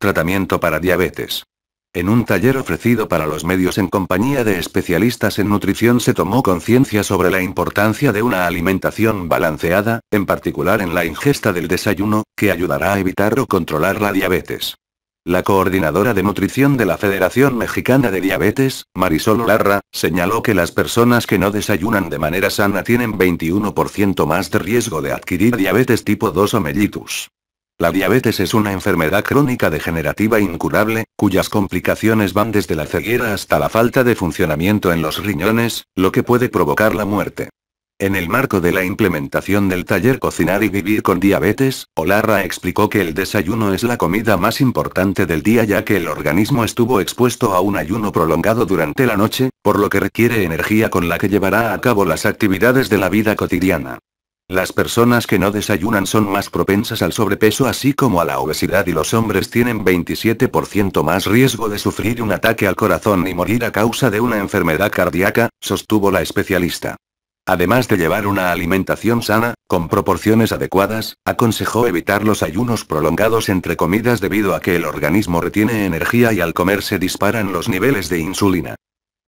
Tratamiento para diabetes. En un taller ofrecido para los medios en compañía de especialistas en nutrición se tomó conciencia sobre la importancia de una alimentación balanceada, en particular en la ingesta del desayuno, que ayudará a evitar o controlar la diabetes. La coordinadora de nutrición de la Federación Mexicana de Diabetes, Marisol Larra, señaló que las personas que no desayunan de manera sana tienen 21% más de riesgo de adquirir diabetes tipo 2 o mellitus. La diabetes es una enfermedad crónica degenerativa incurable, cuyas complicaciones van desde la ceguera hasta la falta de funcionamiento en los riñones, lo que puede provocar la muerte. En el marco de la implementación del taller Cocinar y Vivir con Diabetes, Olarra explicó que el desayuno es la comida más importante del día ya que el organismo estuvo expuesto a un ayuno prolongado durante la noche, por lo que requiere energía con la que llevará a cabo las actividades de la vida cotidiana. Las personas que no desayunan son más propensas al sobrepeso así como a la obesidad y los hombres tienen 27% más riesgo de sufrir un ataque al corazón y morir a causa de una enfermedad cardíaca, sostuvo la especialista. Además de llevar una alimentación sana, con proporciones adecuadas, aconsejó evitar los ayunos prolongados entre comidas debido a que el organismo retiene energía y al comer se disparan los niveles de insulina.